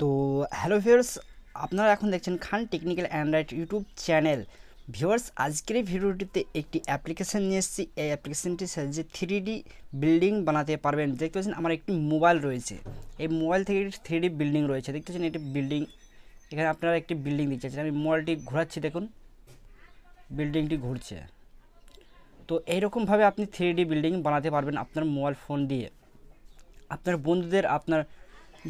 তো hello viewers আপনারা এখন দেখছেন Khan technical Android YouTube channel viewers আজকের এই ভিডিওটিতে একটি অ্যাপ্লিকেশান নিয়ে এসেছি এই অ্যাপ্লিকেশানটির যে থ্রি ডি বিল্ডিং বানাতে পারবেন দেখতে পাচ্ছেন আমার একটি মোবাইল রয়েছে এই মোবাইল থেকে একটি থ্রি ডি বিল্ডিং রয়েছে দেখতে পাচ্ছেন একটি বিল্ডিং এখানে আপনারা একটি বিল্ডিং দিচ্ছে আমি মোবাইলটি ঘোরাচ্ছি দেখুন বিল্ডিংটি ঘুরছে তো এইরকমভাবে আপনি থ্রি ডি বিল্ডিং বানাতে পারবেন আপনার মোবাইল ফোন দিয়ে আপনার বন্ধুদের আপনার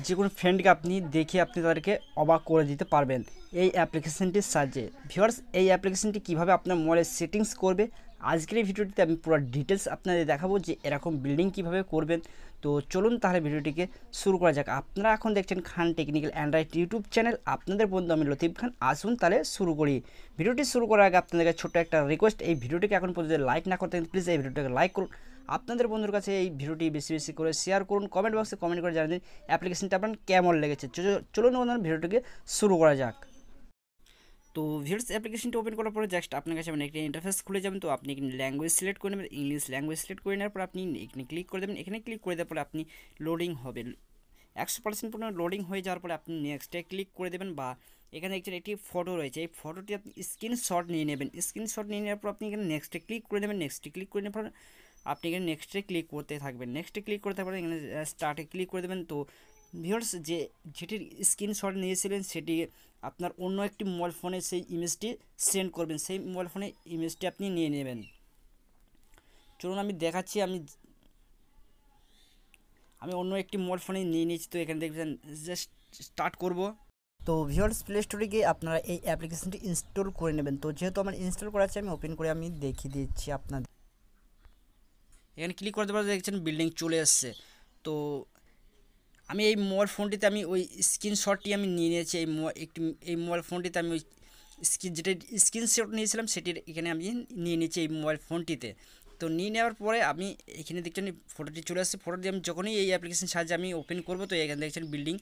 যে কোনো ফ্রেন্ডকে আপনি দেখে আপনি তাদেরকে অবাক করে দিতে পারবেন এই অ্যাপ্লিকেশানটির সাহায্যে ভিওর্স এই অ্যাপ্লিকেশানটি কীভাবে আপনার মোবাইলের সেটিংস করবে আজকের এই ভিডিওটিতে আমি পুরো ডিটেলস আপনাদের দেখাবো যে এরকম বিল্ডিং কিভাবে করবেন তো চলুন তাহলে ভিডিওটিকে শুরু করা যাক আপনারা এখন দেখছেন Khan technical Android YouTube channel আপনাদের বন্ধু আমি লতিফ খান আসুন তাহলে শুরু করি ভিডিওটি শুরু করার আগে আপনাদের ছোট্ট একটা রিকোয়েস্ট এই ভিডিওটিকে এখন পর্যন্ত লাইক না করতে প্লিজ এই ভিডিওটাকে লাইক করুন আপনাদের বন্ধুর কাছে এই ভিডিওটি বেশি বেশি করে শেয়ার করুন কমেন্ট বক্সে কমেন্ট করে জানিয়ে দিন অ্যাপ্লিকেশনটা আপনার কেমন লেগেছে চলুন বন্ধুরা ভিডিওটিকে শুরু করা যাক তো ভিডিওস অ্যাপ্লিকেশনটি ওপেন করার পরে জাস্ট আপনার কাছে মানে একটি ইন্টারফেস খুলে যাবেন তো আপনি এখানে ল্যাঙ্গুয়েজ সিলেক্ট করে নেবেন ইংলিশ ল্যাঙ্গুয়েজ সিলেক্ট করে নেওয়ার পর আপনি এখানে ক্লিক করে দেবেন এখানে ক্লিক করে দেওয়ার পরে আপনি লোডিং হবে একশো পার্সেন্ট পর্যন্ত লোডিং হয়ে যাওয়ার পরে আপনি নেক্সটে ক্লিক করে দেবেন বা এখানে একজন একটি ফটো রয়েছে এই ফটোটি আপনি স্ক্রিনশট নিয়ে নেবেন স্ক্রিনশট নিয়ে নেওয়ার পর আপনি এখানে নেক্সটে ক্লিক করে দেবেন নেক্সটে ক্লিক করে নেওয়ার পর আপনি এখানে নেক্সটে ক্লিক করতে থাকবেন নেক্সটে ক্লিক করতে পারেন এখানে স্টার্টে ক্লিক করে দেবেন তো ভিউয়ার্স যে যেটির স্ক্রিনশট নিয়েছিলেন সেটি আপনার অন্য একটি মোবাইল ফোনে সেই ইমেজটি সেন্ড করবেন সেই মোবাইল ফোনে ইমেজটি আপনি নিয়ে নেবেন চলুন আমি দেখাচ্ছি আমি আমি অন্য একটি মোবাইল ফোনে নিয়ে নিয়েছি তো এখানে দেখবেন জাস্ট স্টার্ট করব তো ভিওয়ার্স প্লে স্টোরে গিয়ে আপনারা এই অ্যাপ্লিকেশনটি ইনস্টল করে নেবেন তো যেহেতু আমার ইনস্টল করা আছে আমি ওপেন করে আমি দেখিয়ে দিচ্ছি আপনাদের এখানে ক্লিক করতে পারলে দেখছেন বিল্ডিং চলে এসছে তো আমি এই মোবাইল ফোনটিতে আমি ওই স্ক্রিনশটটি আমি নিয়ে নিয়েছি এই একটি এই মোবাইল ফোনটিতে আমি ওই স্ক্রিন যেটা স্ক্রিনশট নিয়েছিলাম সেটির এখানে আমি নিয়ে নিয়েছি এই মোবাইল ফোনটিতে তো নিয়ে নেওয়ার পরে আমি এখানে দেখছেন ফটোটি চলে আসছে দিয়ে আমি যখনই এই অ্যাপ্লিকেশন সাহায্যে আমি ওপেন করবো তো এখানে দেখছেন বিল্ডিং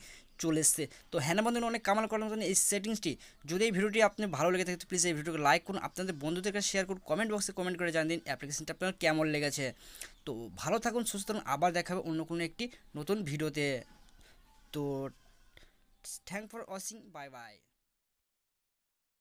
চলে এসছে তো হ্যাঁ বন্ধুরা অনেক কামাল করার মতন এই সেটিংসটি যদি এই ভিডিওটি আপনি ভালো লেগে থাকে প্লিজ এই ভিডিওকে লাইক করুন আপনাদের বন্ধুদের কাছে শেয়ার করুন কমেন্ট বক্সে কমেন্ট করে জানান দিন অ্যাপ্লিকেশনটা আপনার কেমন লেগেছে তো ভালো থাকুন সুস্থ থাকুন আবার দেখাবে অন্য কোনো একটি নতুন ভিডিওতে তো thank for watching bye by